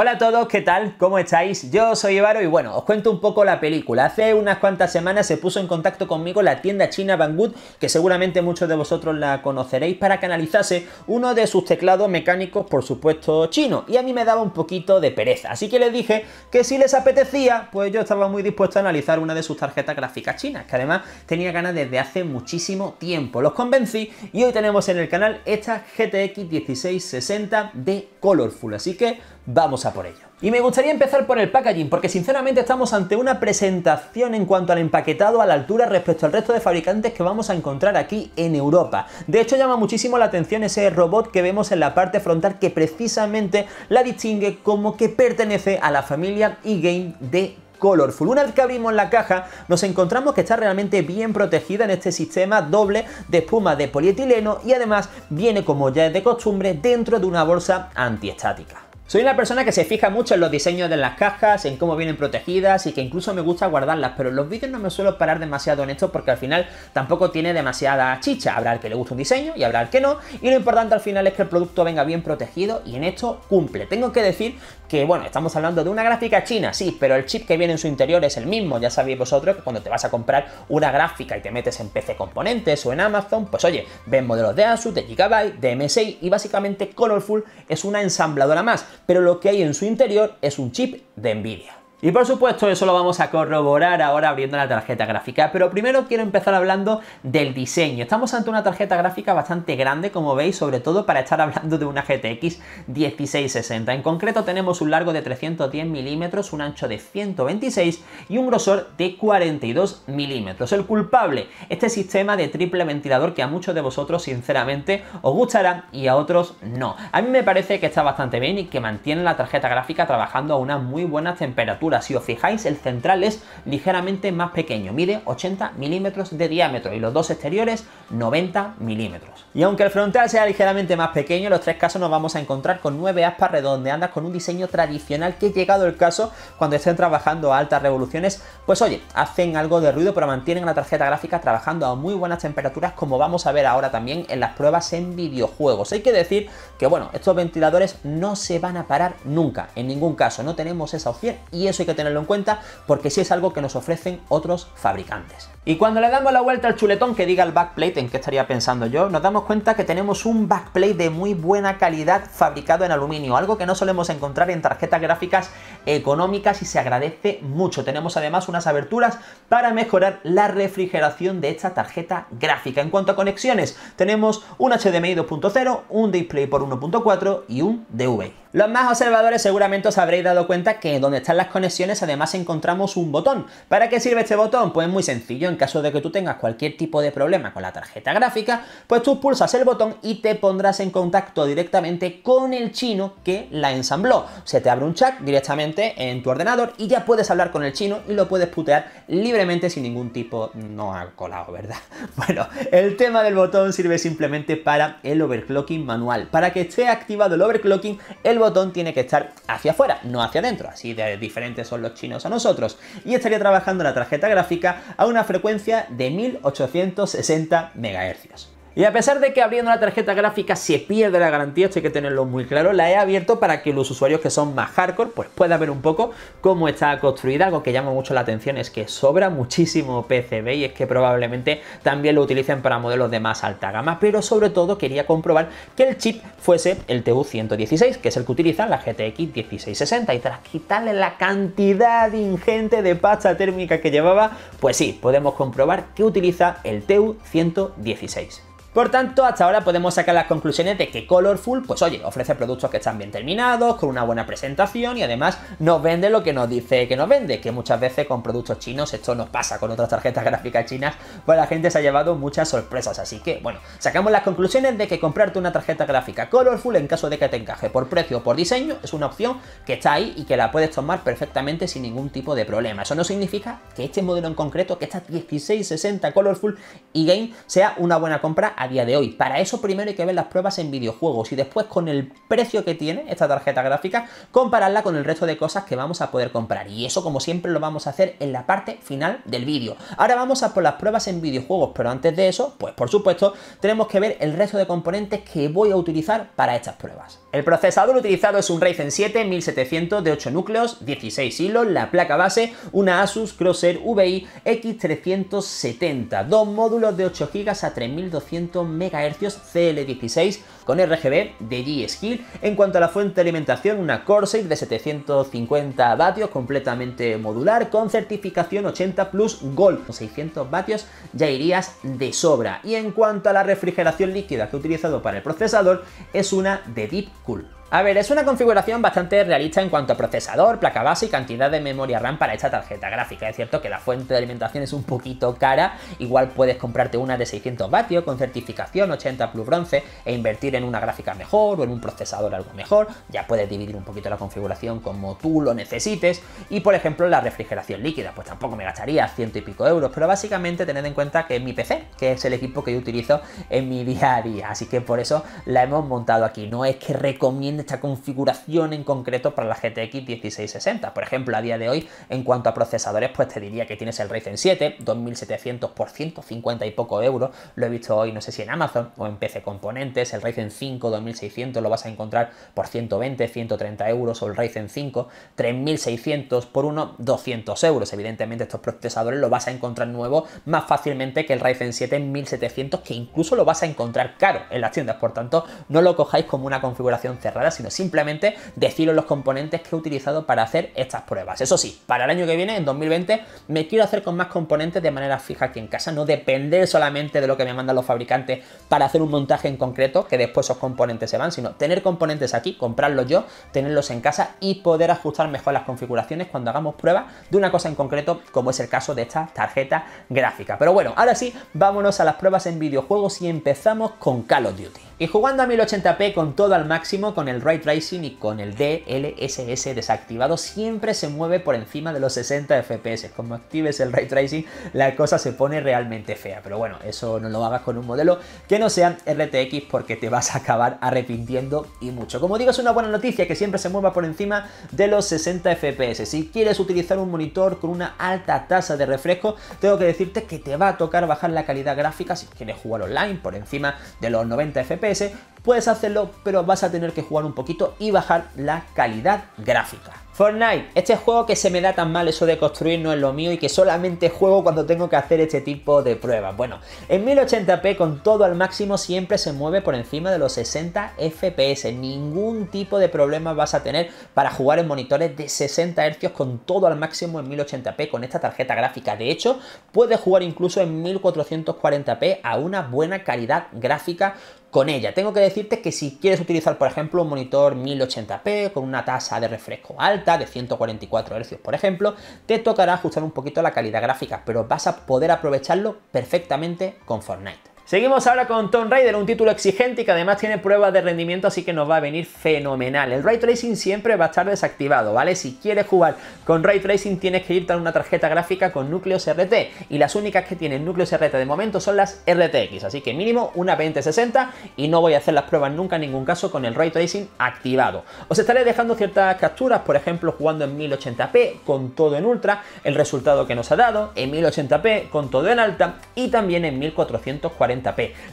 Hola a todos, ¿qué tal? ¿Cómo estáis? Yo soy Ivaro y bueno, os cuento un poco la película. Hace unas cuantas semanas se puso en contacto conmigo la tienda china Banggood, que seguramente muchos de vosotros la conoceréis, para que analizase uno de sus teclados mecánicos, por supuesto chino. Y a mí me daba un poquito de pereza, así que les dije que si les apetecía, pues yo estaba muy dispuesto a analizar una de sus tarjetas gráficas chinas, que además tenía ganas desde hace muchísimo tiempo. Los convencí y hoy tenemos en el canal esta GTX 1660 de Colorful, así que vamos a por ello. Y me gustaría empezar por el packaging, porque sinceramente estamos ante una presentación en cuanto al empaquetado a la altura respecto al resto de fabricantes que vamos a encontrar aquí en Europa. De hecho llama muchísimo la atención ese robot que vemos en la parte frontal que precisamente la distingue como que pertenece a la familia e-game de Colorful. Una vez que abrimos la caja nos encontramos que está realmente bien protegida en este sistema doble de espuma de polietileno y además viene como ya es de costumbre dentro de una bolsa antiestática. Soy una persona que se fija mucho en los diseños de las cajas, en cómo vienen protegidas y que incluso me gusta guardarlas, pero en los vídeos no me suelo parar demasiado en esto porque al final tampoco tiene demasiada chicha. Habrá el que le guste un diseño y habrá el que no, y lo importante al final es que el producto venga bien protegido y en esto cumple. Tengo que decir que bueno, estamos hablando de una gráfica china, sí, pero el chip que viene en su interior es el mismo. Ya sabéis vosotros que cuando te vas a comprar una gráfica y te metes en PC Componentes o en Amazon, pues oye, ven modelos de Asus, de Gigabyte, de MSI y básicamente Colorful es una ensambladora más, pero lo que hay en su interior es un chip de Nvidia. Y por supuesto eso lo vamos a corroborar ahora abriendo la tarjeta gráfica, pero primero quiero empezar hablando del diseño. Estamos ante una tarjeta gráfica bastante grande como veis, sobre todo para estar hablando de una GTX 1660. En concreto tenemos un largo de 310 milímetros, un ancho de 126 y un grosor de 42 milímetros. El culpable, este sistema de triple ventilador que a muchos de vosotros sinceramente os gustará y a otros no. A mí me parece que está bastante bien y que mantiene la tarjeta gráfica trabajando a una muy buena temperatura. Si os fijáis, el central es ligeramente más pequeño, mide 80 milímetros de diámetro y los dos exteriores 90 milímetros. Y aunque el frontal sea ligeramente más pequeño, los tres casos nos vamos a encontrar con nueve aspas redondeadas con un diseño tradicional que llegado el caso, cuando estén trabajando a altas revoluciones, pues oye, hacen algo de ruido pero mantienen la tarjeta gráfica trabajando a muy buenas temperaturas como vamos a ver ahora también en las pruebas en videojuegos. Hay que decir que bueno, estos ventiladores no se van a parar nunca, en ningún caso, no tenemos esa opción y es hay que tenerlo en cuenta porque sí es algo que nos ofrecen otros fabricantes. Y cuando le damos la vuelta al chuletón que diga el backplate, en qué estaría pensando yo, nos damos cuenta que tenemos un backplate de muy buena calidad fabricado en aluminio, algo que no solemos encontrar en tarjetas gráficas económicas y se agradece mucho. Tenemos además unas aberturas para mejorar la refrigeración de esta tarjeta gráfica. En cuanto a conexiones, tenemos un HDMI 2.0, un display por 1.4 y un DVI. Los más observadores seguramente os habréis dado cuenta que donde están las conexiones además encontramos un botón. ¿Para qué sirve este botón? Pues muy sencillo, en caso de que tú tengas cualquier tipo de problema con la tarjeta gráfica, pues tú pulsas el botón y te pondrás en contacto directamente con el chino que la ensambló. Se te abre un chat directamente en tu ordenador y ya puedes hablar con el chino y lo puedes putear libremente sin ningún tipo... no ha colado, ¿verdad? Bueno, el tema del botón sirve simplemente para el overclocking manual. Para que esté activado el overclocking, el botón tiene que estar hacia afuera, no hacia adentro, así de diferentes son los chinos a nosotros. Y estaría trabajando la tarjeta gráfica a una frecuencia de 1860 MHz. Y a pesar de que abriendo la tarjeta gráfica se pierde la garantía, esto hay que tenerlo muy claro, la he abierto para que los usuarios que son más hardcore pues puedan ver un poco cómo está construida. Algo que llama mucho la atención es que sobra muchísimo PCB y es que probablemente también lo utilicen para modelos de más alta gama, pero sobre todo quería comprobar que el chip fuese el TU116, que es el que utiliza la GTX 1660 y tras quitarle la cantidad ingente de pasta térmica que llevaba, pues sí, podemos comprobar que utiliza el TU116. Por tanto, hasta ahora podemos sacar las conclusiones de que Colorful, pues oye, ofrece productos que están bien terminados, con una buena presentación y además nos vende lo que nos dice que nos vende, que muchas veces con productos chinos, esto nos pasa con otras tarjetas gráficas chinas, pues la gente se ha llevado muchas sorpresas, así que bueno, sacamos las conclusiones de que comprarte una tarjeta gráfica Colorful en caso de que te encaje por precio o por diseño es una opción que está ahí y que la puedes tomar perfectamente sin ningún tipo de problema. Eso no significa que este modelo en concreto, que esta 1660 Colorful y Game sea una buena compra día de hoy. Para eso primero hay que ver las pruebas en videojuegos y después con el precio que tiene esta tarjeta gráfica, compararla con el resto de cosas que vamos a poder comprar. Y eso como siempre lo vamos a hacer en la parte final del vídeo. Ahora vamos a por las pruebas en videojuegos, pero antes de eso, pues por supuesto, tenemos que ver el resto de componentes que voy a utilizar para estas pruebas. El procesador utilizado es un Ryzen 7 1700 de 8 núcleos, 16 hilos, la placa base, una Asus Crosser VI X370, dos módulos de 8 GB a 3200 megahercios CL16 con RGB de G-Skill. En cuanto a la fuente de alimentación, una Corsair de 750 vatios completamente modular con certificación 80 Plus Gold. 600 vatios ya irías de sobra. Y en cuanto a la refrigeración líquida que he utilizado para el procesador, es una de Deep Cool. A ver, es una configuración bastante realista en cuanto a procesador, placa base y cantidad de memoria RAM para esta tarjeta gráfica. Es cierto que la fuente de alimentación es un poquito cara, igual puedes comprarte una de 600 vatios con certificación 80 Plus Bronce e invertir en una gráfica mejor o en un procesador algo mejor. Ya puedes dividir un poquito la configuración como tú lo necesites. Y por ejemplo, la refrigeración líquida, pues tampoco me gastaría ciento y pico euros, pero básicamente tened en cuenta que es mi PC, que es el equipo que yo utilizo en mi día a día. Así que por eso la hemos montado aquí. No es que recomiende esta configuración en concreto para la GTX 1660. Por ejemplo, a día de hoy, en cuanto a procesadores, pues te diría que tienes el Ryzen 7, 2700 por 150 y poco euros. Lo he visto hoy, no sé si en Amazon o en PC Componentes. El Ryzen 5 2600 lo vas a encontrar por 120, 130 euros. O el Ryzen 5 3600 por unos 200 euros. Evidentemente, estos procesadores lo vas a encontrar nuevo más fácilmente que el Ryzen 7 1700, que incluso lo vas a encontrar caro en las tiendas. Por tanto, no lo cojáis como una configuración cerrada sino simplemente deciros los componentes que he utilizado para hacer estas pruebas. Eso sí, para el año que viene, en 2020, me quiero hacer con más componentes de manera fija aquí en casa, no depender solamente de lo que me mandan los fabricantes para hacer un montaje en concreto, que después esos componentes se van, sino tener componentes aquí, comprarlos yo, tenerlos en casa y poder ajustar mejor las configuraciones cuando hagamos pruebas de una cosa en concreto, como es el caso de esta tarjeta gráfica. Pero bueno, ahora sí, vámonos a las pruebas en videojuegos y empezamos con Call of Duty y jugando a 1080p con todo al máximo, con el Ray Tracing y con el DLSS desactivado, siempre se mueve por encima de los 60 FPS. Como actives el Ray Tracing, la cosa se pone realmente fea. Pero bueno, eso no lo hagas con un modelo que no sea RTX porque te vas a acabar arrepintiendo y mucho. Como digo, es una buena noticia que siempre se mueva por encima de los 60 FPS. Si quieres utilizar un monitor con una alta tasa de refresco, tengo que decirte que te va a tocar bajar la calidad gráfica si quieres jugar online por encima de los 90 FPS ese Puedes hacerlo, pero vas a tener que jugar un poquito y bajar la calidad gráfica. Fortnite, este juego que se me da tan mal eso de construir no es lo mío y que solamente juego cuando tengo que hacer este tipo de pruebas. Bueno, en 1080p con todo al máximo siempre se mueve por encima de los 60 FPS. Ningún tipo de problema vas a tener para jugar en monitores de 60 Hz con todo al máximo en 1080p con esta tarjeta gráfica. De hecho, puedes jugar incluso en 1440p a una buena calidad gráfica con ella. Tengo que decir que si quieres utilizar, por ejemplo, un monitor 1080p con una tasa de refresco alta de 144 Hz, por ejemplo, te tocará ajustar un poquito la calidad gráfica, pero vas a poder aprovecharlo perfectamente con Fortnite. Seguimos ahora con Tomb Raider, un título exigente y que además tiene pruebas de rendimiento, así que nos va a venir fenomenal. El Ray Tracing siempre va a estar desactivado, ¿vale? Si quieres jugar con Ray Tracing tienes que irte a una tarjeta gráfica con núcleos RT y las únicas que tienen núcleos RT de momento son las RTX, así que mínimo una 2060 y no voy a hacer las pruebas nunca en ningún caso con el Ray Tracing activado. Os estaré dejando ciertas capturas, por ejemplo jugando en 1080p con todo en ultra, el resultado que nos ha dado, en 1080p con todo en alta y también en 1440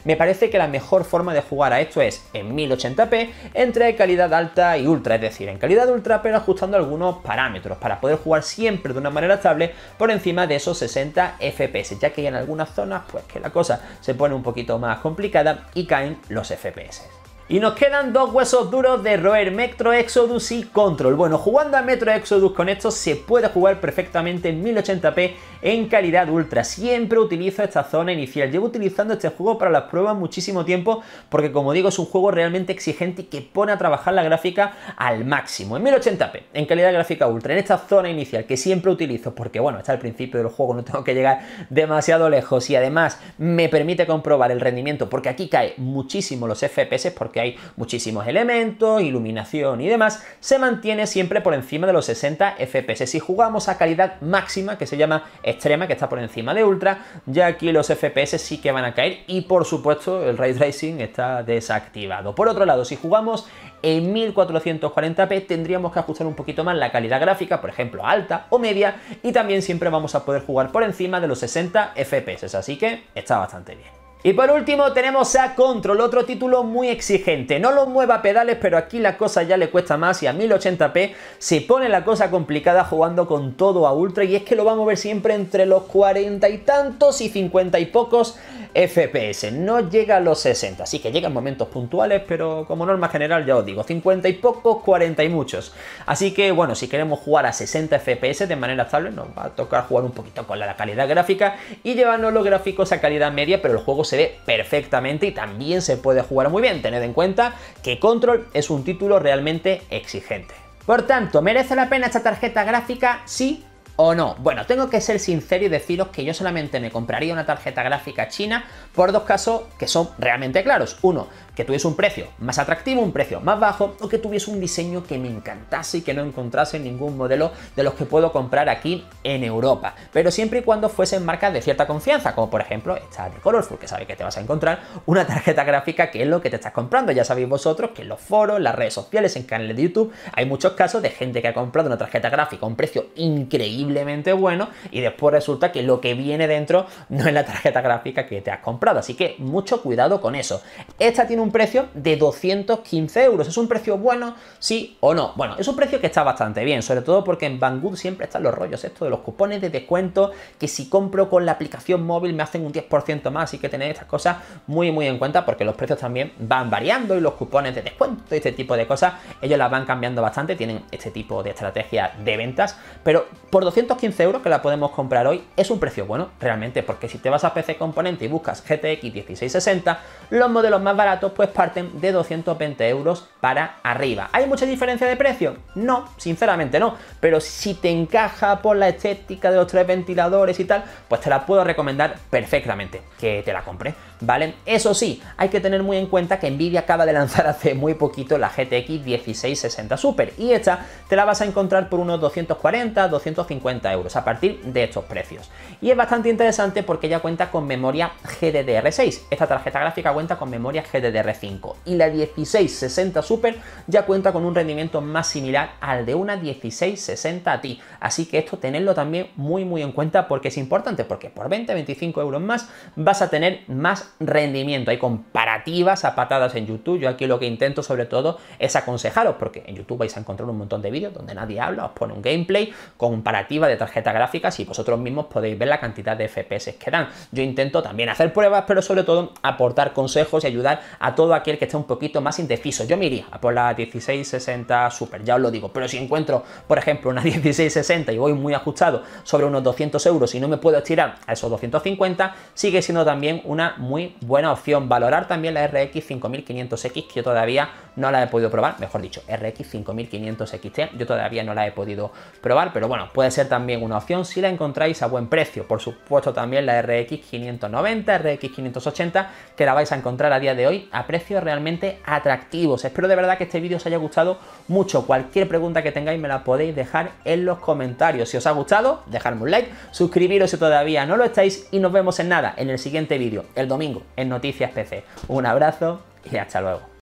me parece que la mejor forma de jugar a esto es en 1080p, entre calidad alta y ultra, es decir, en calidad ultra pero ajustando algunos parámetros para poder jugar siempre de una manera estable por encima de esos 60 FPS, ya que en algunas zonas pues que la cosa se pone un poquito más complicada y caen los FPS. Y nos quedan dos huesos duros de roer, Metro Exodus y Control. Bueno, jugando a Metro Exodus con esto se puede jugar perfectamente en 1080p en calidad ultra. Siempre utilizo esta zona inicial. Llevo utilizando este juego para las pruebas muchísimo tiempo porque como digo es un juego realmente exigente y que pone a trabajar la gráfica al máximo. En 1080p, en calidad gráfica ultra, en esta zona inicial que siempre utilizo porque bueno, está al principio del juego, no tengo que llegar demasiado lejos y además me permite comprobar el rendimiento porque aquí cae muchísimo los FPS porque que hay muchísimos elementos, iluminación y demás, se mantiene siempre por encima de los 60 FPS. Si jugamos a calidad máxima, que se llama extrema, que está por encima de ultra, ya aquí los FPS sí que van a caer y por supuesto el ray tracing está desactivado. Por otro lado, si jugamos en 1440p tendríamos que ajustar un poquito más la calidad gráfica, por ejemplo alta o media, y también siempre vamos a poder jugar por encima de los 60 FPS, así que está bastante bien. Y por último tenemos a Control, otro título muy exigente. No lo mueva pedales, pero aquí la cosa ya le cuesta más y a 1080p se pone la cosa complicada jugando con todo a ultra y es que lo va a mover siempre entre los 40 y tantos y 50 y pocos FPS, no llega a los 60, así que llegan momentos puntuales, pero como norma general ya os digo, 50 y pocos, 40 y muchos. Así que bueno, si queremos jugar a 60 FPS de manera estable, nos va a tocar jugar un poquito con la calidad gráfica y llevarnos los gráficos a calidad media, pero el juego se ve perfectamente y también se puede jugar muy bien. Tened en cuenta que Control es un título realmente exigente. Por tanto, ¿merece la pena esta tarjeta gráfica? Sí o no? Bueno, tengo que ser sincero y deciros que yo solamente me compraría una tarjeta gráfica china por dos casos que son realmente claros. Uno, que tuviese un precio más atractivo, un precio más bajo o que tuviese un diseño que me encantase y que no encontrase ningún modelo de los que puedo comprar aquí en Europa. Pero siempre y cuando fuesen marcas de cierta confianza, como por ejemplo esta de Colorful, que sabe que te vas a encontrar una tarjeta gráfica que es lo que te estás comprando. Ya sabéis vosotros que en los foros, las redes sociales, en canales de YouTube, hay muchos casos de gente que ha comprado una tarjeta gráfica a un precio increíblemente bueno y después resulta que lo que viene dentro no es la tarjeta gráfica que te has comprado. Así que mucho cuidado con eso. Esta tiene un precio de 215 euros. ¿Es un precio bueno? Sí o no. Bueno, es un precio que está bastante bien, sobre todo porque en Banggood siempre están los rollos esto de los cupones de descuento, que si compro con la aplicación móvil me hacen un 10% más, así que tener estas cosas muy muy en cuenta porque los precios también van variando y los cupones de descuento y este tipo de cosas, ellos las van cambiando bastante, tienen este tipo de estrategia de ventas, pero por 215 euros que la podemos comprar hoy es un precio bueno realmente porque si te vas a PC Componente y buscas GTX 1660, los modelos más baratos pues parten de 220 euros para arriba. ¿Hay mucha diferencia de precio? No, sinceramente no, pero si te encaja por la estética de los tres ventiladores y tal, pues te la puedo recomendar perfectamente que te la compres, ¿vale? Eso sí, hay que tener muy en cuenta que Nvidia acaba de lanzar hace muy poquito la GTX 1660 Super y esta te la vas a encontrar por unos 240, 250 euros a partir de estos precios. Y es bastante interesante porque ya cuenta con memoria GDDR6. Esta tarjeta gráfica cuenta con memoria GDDR6 5 y la 1660 Super ya cuenta con un rendimiento más similar al de una 1660 Ti, así que esto tenerlo también muy muy en cuenta porque es importante, porque por 20-25 euros más vas a tener más rendimiento, hay comparativas a patadas en YouTube, yo aquí lo que intento sobre todo es aconsejaros, porque en YouTube vais a encontrar un montón de vídeos donde nadie habla, os pone un gameplay, comparativa de tarjetas gráficas y vosotros mismos podéis ver la cantidad de FPS que dan. Yo intento también hacer pruebas, pero sobre todo aportar consejos y ayudar a todo aquel que esté un poquito más indeciso. Yo me iría por la 1660 Super, ya os lo digo, pero si encuentro, por ejemplo, una 1660 y voy muy ajustado sobre unos 200 euros y no me puedo estirar a esos 250, sigue siendo también una muy buena opción. Valorar también la RX 5500X, que yo todavía no la he podido probar, mejor dicho, RX 5500XT, yo todavía no la he podido probar, pero bueno, puede ser también una opción si la encontráis a buen precio. Por supuesto también la RX 590, RX 580, que la vais a encontrar a día de hoy precios realmente atractivos. Espero de verdad que este vídeo os haya gustado mucho. Cualquier pregunta que tengáis me la podéis dejar en los comentarios. Si os ha gustado, dejadme un like, suscribiros si todavía no lo estáis y nos vemos en nada en el siguiente vídeo, el domingo, en Noticias PC. Un abrazo y hasta luego.